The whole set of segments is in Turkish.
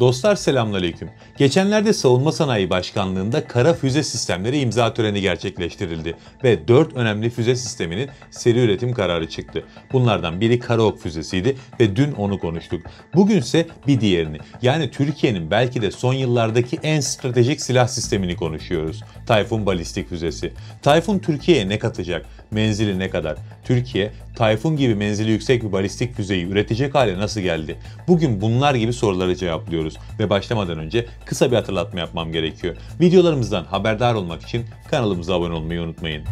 Dostlar selamünaleyküm. Geçenlerde Savunma Sanayi Başkanlığı'nda kara füze sistemleri imza töreni gerçekleştirildi ve 4 önemli füze sisteminin seri üretim kararı çıktı. Bunlardan biri Karaok füzesiydi ve dün onu konuştuk. Bugünse bir diğerini yani Türkiye'nin belki de son yıllardaki en stratejik silah sistemini konuşuyoruz. Tayfun balistik füzesi. Tayfun Türkiye'ye ne katacak? Menzili ne kadar? Türkiye Tayfun gibi menzili yüksek bir balistik füzeyi üretecek hale nasıl geldi? Bugün bunlar gibi soruları cevaplıyoruz ediyoruz ve başlamadan önce kısa bir hatırlatma yapmam gerekiyor. Videolarımızdan haberdar olmak için kanalımıza abone olmayı unutmayın.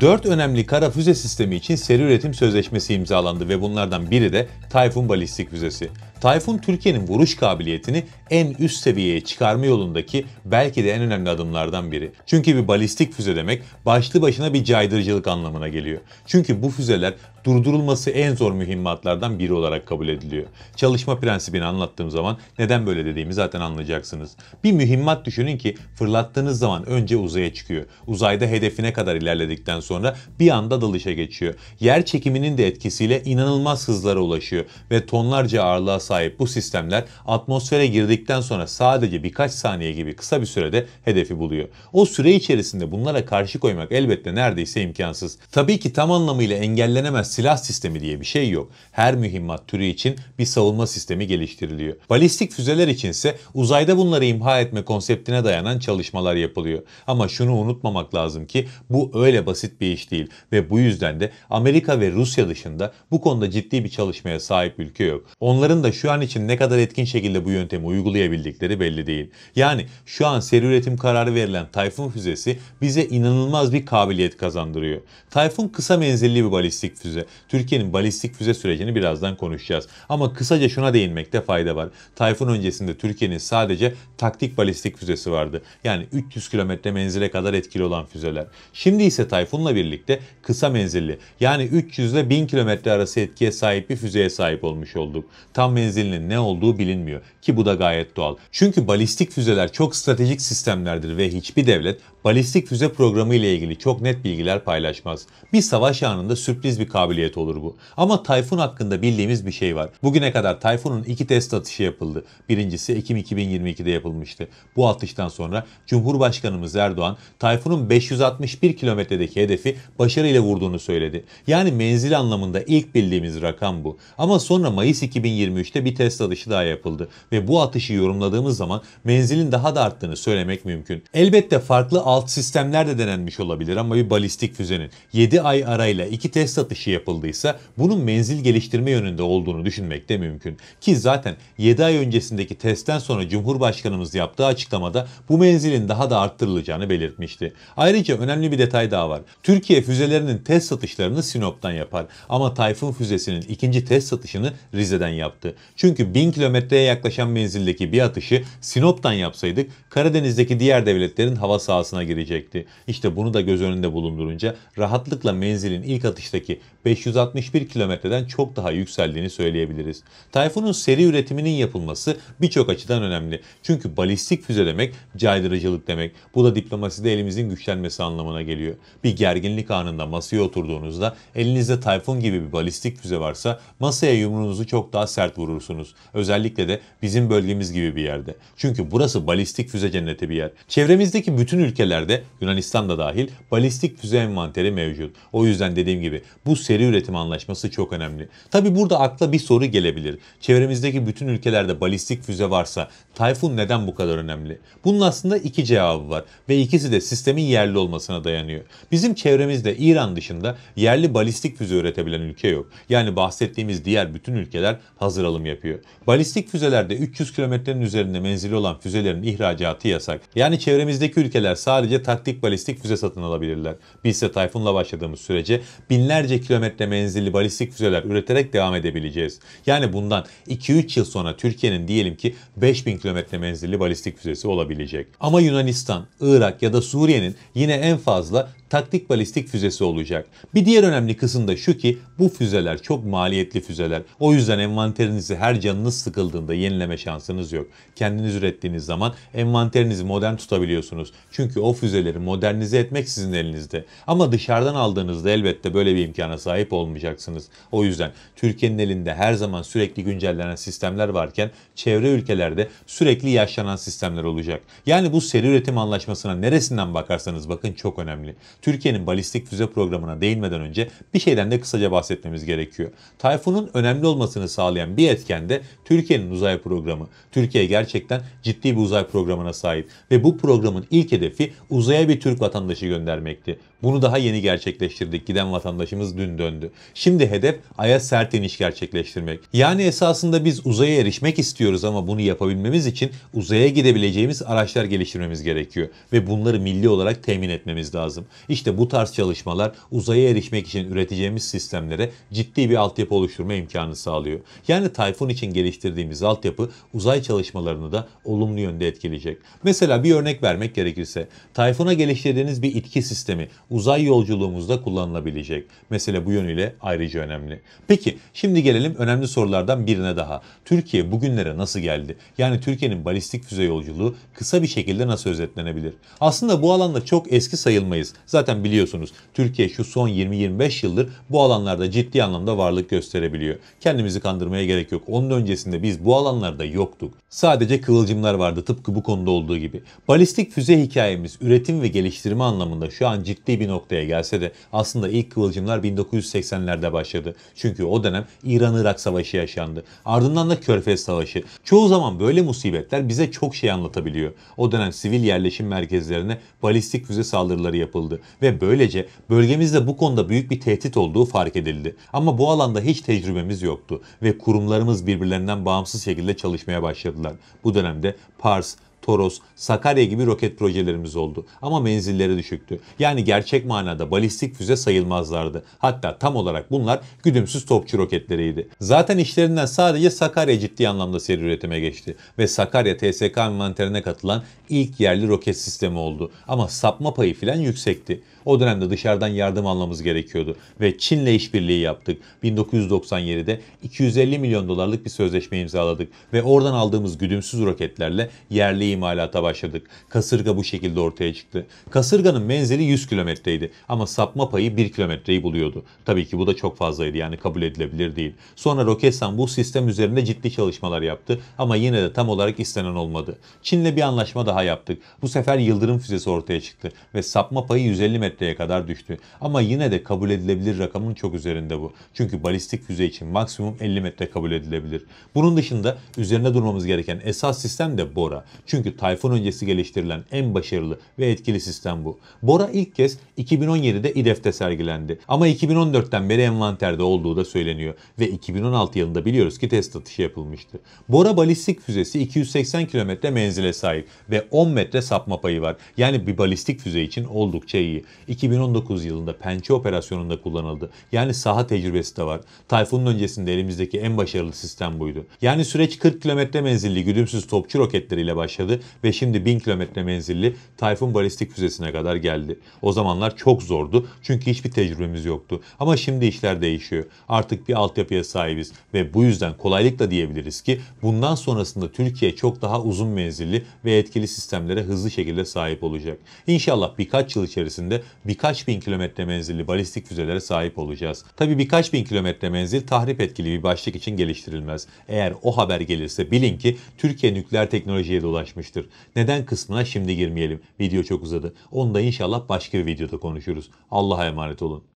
Dört önemli kara füze sistemi için seri üretim sözleşmesi imzalandı ve bunlardan biri de Tayfun Balistik Füzesi. Tayfun Türkiye'nin vuruş kabiliyetini en üst seviyeye çıkarma yolundaki belki de en önemli adımlardan biri. Çünkü bir balistik füze demek başlı başına bir caydırıcılık anlamına geliyor. Çünkü bu füzeler durdurulması en zor mühimmatlardan biri olarak kabul ediliyor. Çalışma prensibini anlattığım zaman neden böyle dediğimi zaten anlayacaksınız. Bir mühimmat düşünün ki fırlattığınız zaman önce uzaya çıkıyor. Uzayda hedefine kadar ilerledikten sonra bir anda dalışa geçiyor. Yer çekiminin de etkisiyle inanılmaz hızlara ulaşıyor ve tonlarca ağırlığa sahip bu sistemler atmosfere girdikten sonra sadece birkaç saniye gibi kısa bir sürede hedefi buluyor. O süre içerisinde bunlara karşı koymak elbette neredeyse imkansız. Tabii ki tam anlamıyla engellenemez silah sistemi diye bir şey yok. Her mühimmat türü için bir savunma sistemi geliştiriliyor. Balistik füzeler içinse uzayda bunları imha etme konseptine dayanan çalışmalar yapılıyor. Ama şunu unutmamak lazım ki bu öyle basit bir iş değil ve bu yüzden de Amerika ve Rusya dışında bu konuda ciddi bir çalışmaya sahip ülke yok. Onların da şu an için ne kadar etkin şekilde bu yöntemi uygulayabildikleri belli değil. Yani şu an seri üretim kararı verilen Tayfun füzesi bize inanılmaz bir kabiliyet kazandırıyor. Tayfun kısa menzilli bir balistik füze Türkiye'nin balistik füze sürecini birazdan konuşacağız. Ama kısaca şuna değinmekte fayda var. Tayfun öncesinde Türkiye'nin sadece taktik balistik füzesi vardı. Yani 300 kilometre menzile kadar etkili olan füzeler. Şimdi ise Tayfun'la birlikte kısa menzilli yani 300 ile 1000 kilometre arası etkiye sahip bir füzeye sahip olmuş olduk. Tam menzilinin ne olduğu bilinmiyor ki bu da gayet doğal. Çünkü balistik füzeler çok stratejik sistemlerdir ve hiçbir devlet balistik füze programı ile ilgili çok net bilgiler paylaşmaz. Bir savaş anında sürpriz bir kabiliyet kabiliyet olur bu. Ama Tayfun hakkında bildiğimiz bir şey var. Bugüne kadar Tayfun'un iki test atışı yapıldı. Birincisi Ekim 2022'de yapılmıştı. Bu atıştan sonra Cumhurbaşkanımız Erdoğan Tayfun'un 561 kilometredeki hedefi başarıyla vurduğunu söyledi. Yani menzil anlamında ilk bildiğimiz rakam bu. Ama sonra Mayıs 2023'te bir test atışı daha yapıldı ve bu atışı yorumladığımız zaman menzilin daha da arttığını söylemek mümkün. Elbette farklı alt sistemler de denenmiş olabilir ama bir balistik füzenin 7 ay arayla iki test atışı yapıldıysa bunun menzil geliştirme yönünde olduğunu düşünmek de mümkün. Ki zaten 7 ay öncesindeki testten sonra Cumhurbaşkanımız yaptığı açıklamada bu menzilin daha da arttırılacağını belirtmişti. Ayrıca önemli bir detay daha var. Türkiye füzelerinin test satışlarını Sinop'tan yapar ama Tayfun füzesinin ikinci test satışını Rize'den yaptı. Çünkü 1000 kilometreye yaklaşan menzildeki bir atışı Sinop'tan yapsaydık Karadeniz'deki diğer devletlerin hava sahasına girecekti. İşte bunu da göz önünde bulundurunca rahatlıkla menzilin ilk atıştaki 561 kilometreden çok daha yükseldiğini söyleyebiliriz. Tayfun'un seri üretiminin yapılması birçok açıdan önemli. Çünkü balistik füze demek caydırıcılık demek. Bu da diplomaside elimizin güçlenmesi anlamına geliyor. Bir gerginlik anında masaya oturduğunuzda elinizde Tayfun gibi bir balistik füze varsa masaya yumruğunuzu çok daha sert vurursunuz. Özellikle de bizim bölgemiz gibi bir yerde. Çünkü burası balistik füze cenneti bir yer. Çevremizdeki bütün ülkelerde Yunanistan da dahil balistik füze envanteri mevcut. O yüzden dediğim gibi bu seri seri üretim anlaşması çok önemli. Tabi burada akla bir soru gelebilir. Çevremizdeki bütün ülkelerde balistik füze varsa Tayfun neden bu kadar önemli? Bunun aslında iki cevabı var ve ikisi de sistemin yerli olmasına dayanıyor. Bizim çevremizde İran dışında yerli balistik füze üretebilen ülke yok. Yani bahsettiğimiz diğer bütün ülkeler hazır alım yapıyor. Balistik füzelerde 300 kilometrenin üzerinde menzili olan füzelerin ihracatı yasak. Yani çevremizdeki ülkeler sadece taktik balistik füze satın alabilirler. Biz ise Tayfun'la başladığımız sürece binlerce kilometre kilometre menzilli balistik füzeler üreterek devam edebileceğiz. Yani bundan 2-3 yıl sonra Türkiye'nin diyelim ki 5000 kilometre menzilli balistik füzesi olabilecek. Ama Yunanistan, Irak ya da Suriye'nin yine en fazla taktik balistik füzesi olacak. Bir diğer önemli kısım da şu ki bu füzeler çok maliyetli füzeler. O yüzden envanterinizi her canınız sıkıldığında yenileme şansınız yok. Kendiniz ürettiğiniz zaman envanterinizi modern tutabiliyorsunuz. Çünkü o füzeleri modernize etmek sizin elinizde. Ama dışarıdan aldığınızda elbette böyle bir imkana sahip olmayacaksınız. O yüzden Türkiye'nin elinde her zaman sürekli güncellenen sistemler varken çevre ülkelerde sürekli yaşlanan sistemler olacak. Yani bu seri üretim anlaşmasına neresinden bakarsanız bakın çok önemli. Türkiye'nin balistik füze programına değinmeden önce bir şeyden de kısaca bahsetmemiz gerekiyor. Tayfun'un önemli olmasını sağlayan bir etken de Türkiye'nin uzay programı. Türkiye gerçekten ciddi bir uzay programına sahip ve bu programın ilk hedefi uzaya bir Türk vatandaşı göndermekti. Bunu daha yeni gerçekleştirdik. Giden vatandaşımız dün döndü. Şimdi hedef Ay'a sert iniş gerçekleştirmek. Yani esasında biz uzaya erişmek istiyoruz ama bunu yapabilmemiz için uzaya gidebileceğimiz araçlar geliştirmemiz gerekiyor. Ve bunları milli olarak temin etmemiz lazım. İşte bu tarz çalışmalar uzaya erişmek için üreteceğimiz sistemlere ciddi bir altyapı oluşturma imkanı sağlıyor. Yani Tayfun için geliştirdiğimiz altyapı uzay çalışmalarını da olumlu yönde etkileyecek. Mesela bir örnek vermek gerekirse Tayfun'a geliştirdiğiniz bir itki sistemi uzay yolculuğumuzda kullanılabilecek. Mesele bu yönüyle ayrıca önemli. Peki şimdi gelelim önemli sorulardan birine daha. Türkiye bugünlere nasıl geldi? Yani Türkiye'nin balistik füze yolculuğu kısa bir şekilde nasıl özetlenebilir? Aslında bu alanda çok eski sayılmayız. Zaten biliyorsunuz Türkiye şu son 20-25 yıldır bu alanlarda ciddi anlamda varlık gösterebiliyor. Kendimizi kandırmaya gerek yok. Onun öncesinde biz bu alanlarda yoktuk. Sadece kıvılcımlar vardı tıpkı bu konuda olduğu gibi. Balistik füze hikayemiz üretim ve geliştirme anlamında şu an ciddi gittiği bir noktaya gelse de aslında ilk kıvılcımlar 1980'lerde başladı. Çünkü o dönem İran-Irak Savaşı yaşandı. Ardından da Körfez Savaşı. Çoğu zaman böyle musibetler bize çok şey anlatabiliyor. O dönem sivil yerleşim merkezlerine balistik füze saldırıları yapıldı ve böylece bölgemizde bu konuda büyük bir tehdit olduğu fark edildi. Ama bu alanda hiç tecrübemiz yoktu ve kurumlarımız birbirlerinden bağımsız şekilde çalışmaya başladılar. Bu dönemde Pars, Toros, Sakarya gibi roket projelerimiz oldu. Ama menzilleri düşüktü. Yani gerçek manada balistik füze sayılmazlardı. Hatta tam olarak bunlar güdümsüz topçu roketleriydi. Zaten işlerinden sadece Sakarya ciddi anlamda seri üretime geçti. Ve Sakarya TSK envanterine katılan ilk yerli roket sistemi oldu. Ama sapma payı filan yüksekti. O dönemde dışarıdan yardım almamız gerekiyordu ve Çin'le işbirliği yaptık. 1997'de 250 milyon dolarlık bir sözleşme imzaladık ve oradan aldığımız güdümsüz roketlerle yerli imalata başladık. Kasırga bu şekilde ortaya çıktı. Kasırganın menzili 100 kilometreydi ama sapma payı 1 kilometreyi buluyordu. Tabii ki bu da çok fazlaydı yani kabul edilebilir değil. Sonra Roketsan bu sistem üzerinde ciddi çalışmalar yaptı ama yine de tam olarak istenen olmadı. Çin'le bir anlaşma daha yaptık. Bu sefer yıldırım füzesi ortaya çıktı ve sapma payı 150 metre metreye kadar düştü. Ama yine de kabul edilebilir rakamın çok üzerinde bu. Çünkü balistik füze için maksimum 50 metre kabul edilebilir. Bunun dışında üzerine durmamız gereken esas sistem de Bora. Çünkü Tayfun öncesi geliştirilen en başarılı ve etkili sistem bu. Bora ilk kez 2017'de İDEF'te sergilendi. Ama 2014'ten beri envanterde olduğu da söyleniyor. Ve 2016 yılında biliyoruz ki test atışı yapılmıştı. Bora balistik füzesi 280 km menzile sahip ve 10 metre sapma payı var. Yani bir balistik füze için oldukça iyi. 2019 yılında pençe operasyonunda kullanıldı. Yani saha tecrübesi de var. Tayfun'un öncesinde elimizdeki en başarılı sistem buydu. Yani süreç 40 kilometre menzilli güdümsüz topçu roketleriyle başladı ve şimdi 1000 kilometre menzilli Tayfun balistik füzesine kadar geldi. O zamanlar çok zordu çünkü hiçbir tecrübemiz yoktu. Ama şimdi işler değişiyor. Artık bir altyapıya sahibiz ve bu yüzden kolaylıkla diyebiliriz ki bundan sonrasında Türkiye çok daha uzun menzilli ve etkili sistemlere hızlı şekilde sahip olacak. İnşallah birkaç yıl içerisinde birkaç bin kilometre menzilli balistik füzelere sahip olacağız. Tabii birkaç bin kilometre menzil tahrip etkili bir başlık için geliştirilmez. Eğer o haber gelirse bilin ki Türkiye nükleer teknolojiye dolaşmıştır. Neden kısmına şimdi girmeyelim. Video çok uzadı. Onu da inşallah başka bir videoda konuşuruz. Allah'a emanet olun.